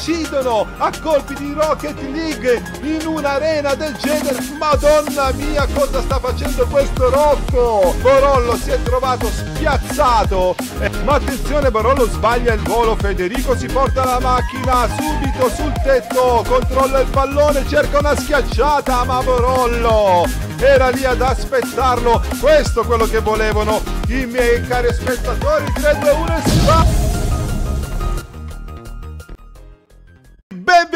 uccidono a colpi di Rocket League in un'arena del genere. Madonna mia, cosa sta facendo questo Rocco? Borollo si è trovato spiazzato. Eh, ma attenzione, Borollo sbaglia il volo. Federico si porta la macchina subito sul tetto, controlla il pallone, cerca una schiacciata, ma Borollo era lì ad aspettarlo. Questo è quello che volevano i miei cari spettatori. 3, 2, 1 e spazio!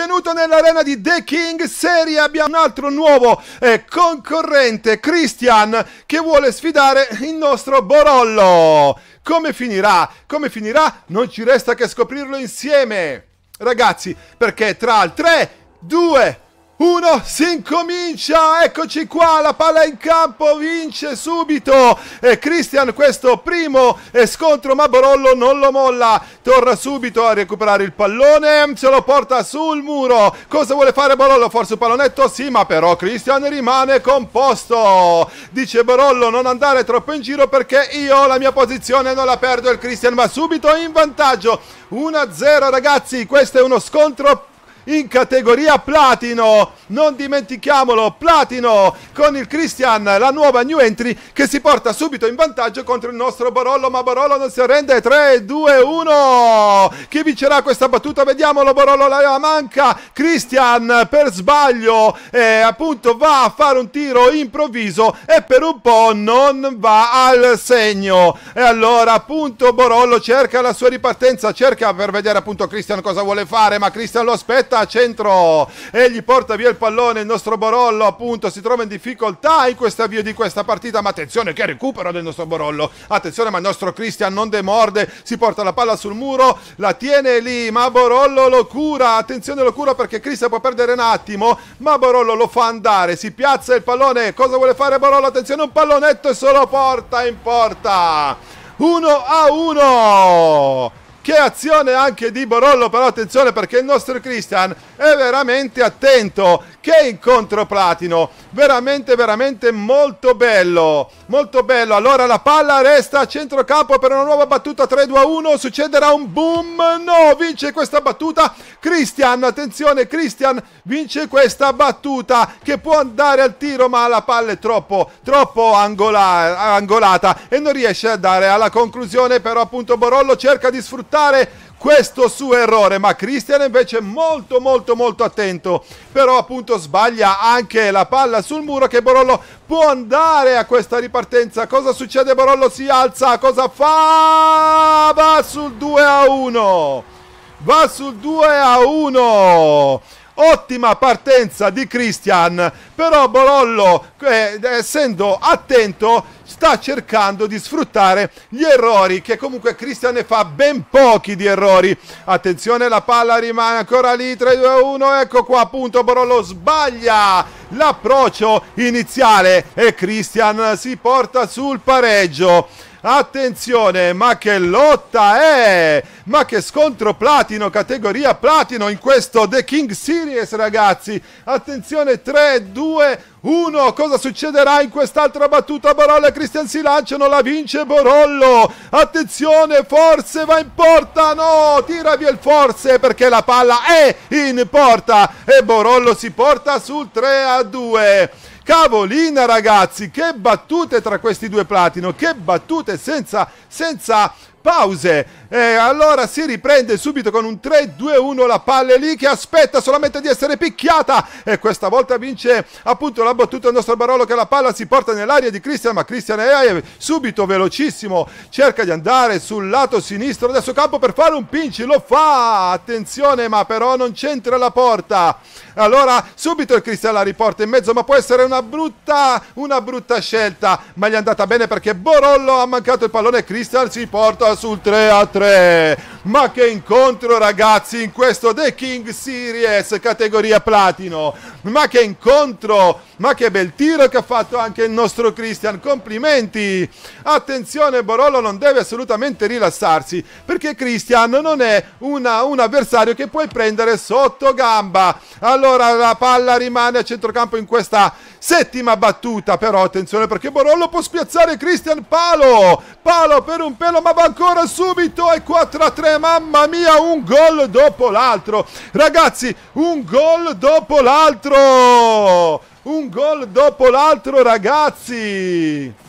Benvenuto nell'arena di The King Serie. Abbiamo un altro nuovo eh, concorrente, Christian, che vuole sfidare il nostro Borollo. Come finirà? Come finirà? Non ci resta che scoprirlo insieme. Ragazzi, perché tra il 3, 2, 1, si incomincia, eccoci qua, la palla in campo, vince subito eh, Christian questo primo eh, scontro ma Borollo non lo molla, torna subito a recuperare il pallone, se lo porta sul muro, cosa vuole fare Borollo? Forse un pallonetto? Sì ma però Christian rimane composto, dice Borollo non andare troppo in giro perché io la mia posizione non la perdo il Christian ma subito in vantaggio, 1-0 ragazzi, questo è uno scontro in categoria platino. Non dimentichiamolo, platino con il Christian, la nuova new entry che si porta subito in vantaggio contro il nostro Barollo, ma Barollo non si arrende. 3, 2, 1. Chi vincerà questa battuta? Vediamolo, Barollo la manca. Christian per sbaglio eh, appunto va a fare un tiro improvviso e per un po' non va al segno. E allora appunto Borollo cerca la sua ripartenza, cerca per vedere appunto Christian cosa vuole fare, ma Christian lo aspetta porta centro e gli porta via il pallone il nostro Borollo appunto si trova in difficoltà in questa via di questa partita ma attenzione che recupero del nostro Borollo attenzione ma il nostro Cristian non demorde si porta la palla sul muro la tiene lì ma Borollo lo cura attenzione lo cura perché Cristian può perdere un attimo ma Borollo lo fa andare si piazza il pallone cosa vuole fare Borollo attenzione un pallonetto e solo porta in porta 1 a 1 che azione anche di Borollo, però attenzione perché il nostro Christian è veramente attento che incontro platino, veramente veramente molto bello, molto bello. Allora la palla resta a centrocampo per una nuova battuta 3-2-1, succederà un boom, no, vince questa battuta Christian, attenzione Christian vince questa battuta che può andare al tiro ma la palla è troppo, troppo angola, angolata e non riesce a dare alla conclusione, però appunto Borollo cerca di sfruttare questo suo errore, ma Cristian invece molto molto molto attento, però appunto sbaglia anche la palla sul muro che Borollo può andare a questa ripartenza, cosa succede Borollo si alza, cosa fa? Va sul 2 a 1, va sul 2 a 1 ottima partenza di Christian, però Borollo, eh, essendo attento, sta cercando di sfruttare gli errori, che comunque Christian ne fa ben pochi di errori. Attenzione, la palla rimane ancora lì, 3-2-1, ecco qua appunto Borollo sbaglia l'approccio iniziale e Christian si porta sul pareggio. Attenzione, ma che lotta è! Ma che scontro platino, categoria platino in questo The King Series, ragazzi! Attenzione, 3, 2, 1. Cosa succederà in quest'altra battuta? Barolo e Cristian si lanciano, la vince Borollo. Attenzione, forse va in porta. No, tira via il forse perché la palla è in porta e Borollo si porta sul 3 a 2. Cavolina ragazzi, che battute tra questi due platino, che battute senza, senza pause. E allora si riprende subito con un 3-2-1 la palla lì che aspetta solamente di essere picchiata. E questa volta vince appunto la battuta del nostro Barolo che la palla si porta nell'aria di Cristian. Ma Cristian è subito velocissimo. Cerca di andare sul lato sinistro del suo campo per fare un pinci. Lo fa. Attenzione, ma però non c'entra la porta. Allora subito il Cristiano la riporta in mezzo, ma può essere una brutta, una brutta scelta. Ma gli è andata bene perché Borollo ha mancato il pallone. Cristian si porta sul 3 a 3. Ma che incontro, ragazzi, in questo The King Series categoria platino. Ma che incontro, ma che bel tiro che ha fatto anche il nostro Cristian. Complimenti. Attenzione, Borollo non deve assolutamente rilassarsi perché Cristian non è una, un avversario che puoi prendere sotto gamba. Allora, allora la palla rimane a centrocampo in questa settima battuta, però attenzione perché Borollo può spiazzare Cristian Palo. Palo per un pelo, ma va ancora subito e 4 a 3. Mamma mia, un gol dopo l'altro. Ragazzi, un gol dopo l'altro. Un gol dopo l'altro, ragazzi.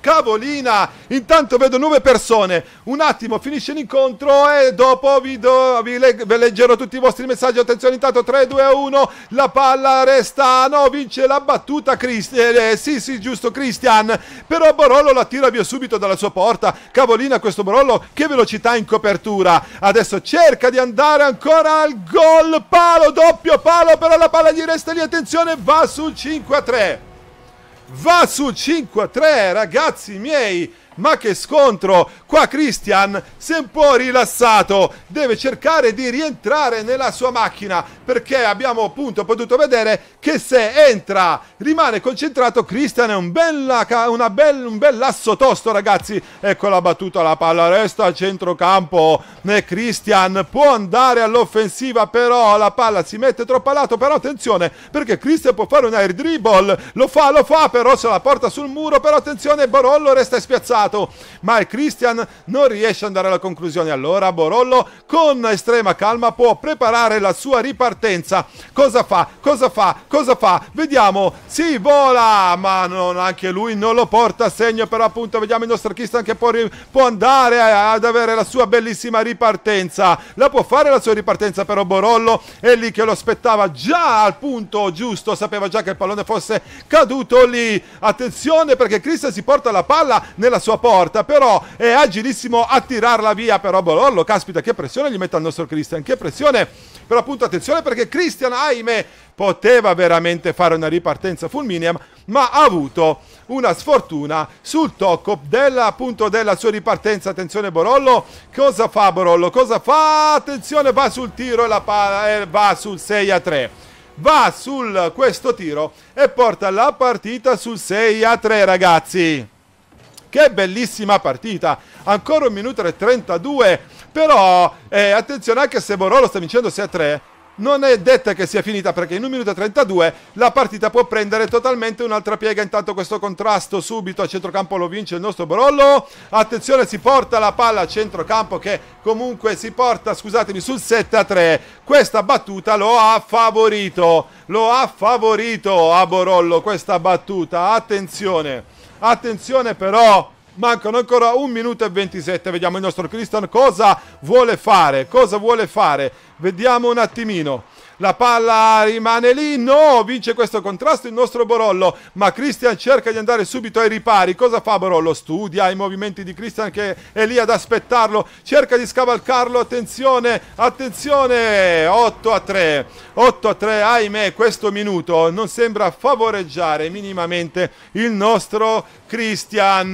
Cavolina! Intanto vedo nuove persone. Un attimo, finisce l'incontro e dopo vi, do, vi, leg vi, leggerò tutti i vostri messaggi. Attenzione, intanto 3, 2, 1. La palla resta. No, vince la battuta. Cristian eh, eh, sì, sì, giusto, Christian. Però Borollo la tira via subito dalla sua porta. Cavolina, questo Borollo, che velocità in copertura. Adesso cerca di andare ancora al gol. Palo, doppio palo. Però la palla gli resta lì. Attenzione, va sul 5 a 3 va su 5 3 ragazzi miei ma che scontro Qua Christian si è un po' rilassato, deve cercare di rientrare nella sua macchina perché abbiamo appunto potuto vedere che se entra, rimane concentrato, Christian è un, bella, una bel, un bel lasso tosto ragazzi. Ecco la battuta, la palla resta a centrocampo, Christian può andare all'offensiva però la palla si mette troppo a lato, però attenzione perché Christian può fare un air dribble, lo fa, lo fa, però se la porta sul muro, però attenzione Barollo resta spiazzato, ma è Christian non riesce ad andare alla conclusione. Allora Borollo con estrema calma può preparare la sua ripartenza. Cosa fa? Cosa fa? Cosa fa? Vediamo. Si vola, ma non, anche lui non lo porta a segno per appunto. Vediamo il nostro Kistan che può, può andare ad avere la sua bellissima ripartenza. La può fare la sua ripartenza però Borollo è lì che lo aspettava già al punto giusto, sapeva già che il pallone fosse caduto lì. Attenzione perché Christian si porta la palla nella sua porta, però è agito agilissimo a tirarla via però Bolollo, caspita che pressione gli mette al nostro Christian, che pressione, però appunto attenzione perché Christian ahimè poteva veramente fare una ripartenza fulminea ma ha avuto una sfortuna sul tocco della, appunto, della sua ripartenza. Attenzione Borollo, cosa fa Borollo? Cosa fa? Attenzione, va sul tiro e la palla eh, va sul 6 a 3. Va su questo tiro e porta la partita sul 6 a 3 ragazzi. Che bellissima partita! Ancora un minuto e 32. Però eh, attenzione anche se Borolo sta vincendo 6 a 3. Non è detta che sia finita perché in un minuto e 32 la partita può prendere totalmente un'altra piega. Intanto questo contrasto subito a centrocampo lo vince il nostro Borollo. Attenzione, si porta la palla a centrocampo che comunque si porta, scusatemi, sul 7 a 3. Questa battuta lo ha favorito, lo ha favorito a Borollo questa battuta. Attenzione. Attenzione però, mancano ancora 1 minuto e 27. Vediamo il nostro Cristian cosa vuole fare, cosa vuole fare. Vediamo un attimino la palla rimane lì, no, vince questo contrasto il nostro Borollo, ma Cristian cerca di andare subito ai ripari, cosa fa Borollo? Studia i movimenti di Cristian che è lì ad aspettarlo, cerca di scavalcarlo, attenzione, attenzione, 8 a 3, 8 a 3, ahimè questo minuto non sembra favoreggiare minimamente il nostro Cristian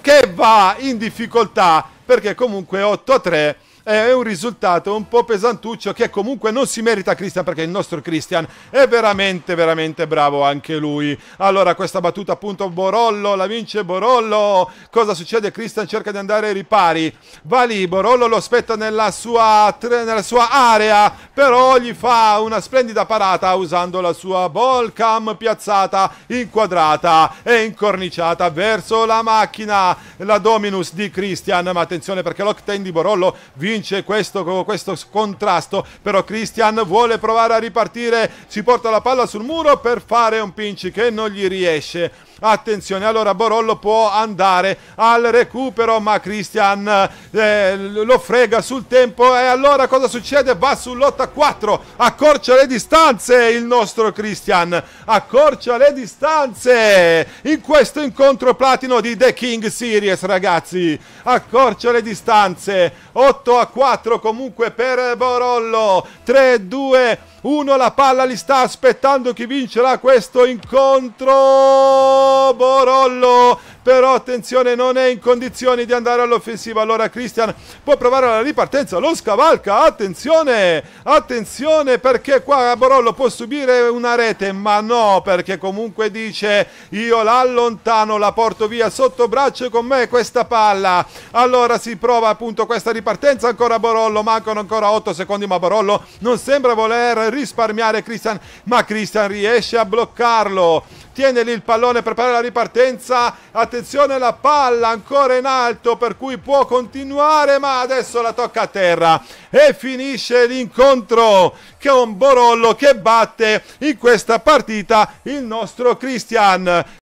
che va in difficoltà perché comunque 8 a 3 è un risultato un po' pesantuccio che comunque non si merita Christian perché il nostro Christian è veramente veramente bravo anche lui. Allora questa battuta appunto Borollo, la vince Borollo. Cosa succede? Christian cerca di andare ai ripari. Va lì, Borollo lo aspetta nella sua, nella sua area, però gli fa una splendida parata usando la sua ball cam piazzata, inquadrata e incorniciata verso la macchina, la Dominus di Christian. Ma attenzione perché l'Octane di Borollo vi vince questo, questo contrasto, però Christian vuole provare a ripartire, si porta la palla sul muro per fare un pinch che non gli riesce attenzione allora Borollo può andare al recupero ma Christian eh, lo frega sul tempo e allora cosa succede va sull'8-4 accorcia le distanze il nostro Christian accorcia le distanze in questo incontro platino di The King Series ragazzi accorcia le distanze 8 a 4 comunque per Borollo 3-2 1 la palla li sta aspettando chi vincerà questo incontro Borollo però attenzione non è in condizioni di andare all'offensiva allora Christian può provare la ripartenza lo scavalca attenzione attenzione perché qua Borollo può subire una rete ma no perché comunque dice io l'allontano la porto via sotto braccio con me questa palla allora si prova appunto questa ripartenza ancora Borollo mancano ancora 8 secondi ma Borollo non sembra voler risparmiare Christian, ma Christian riesce a bloccarlo. Tiene lì il pallone, per prepara la ripartenza. Attenzione la palla ancora in alto per cui può continuare, ma adesso la tocca a terra e finisce l'incontro con Borollo che batte in questa partita il nostro Christian.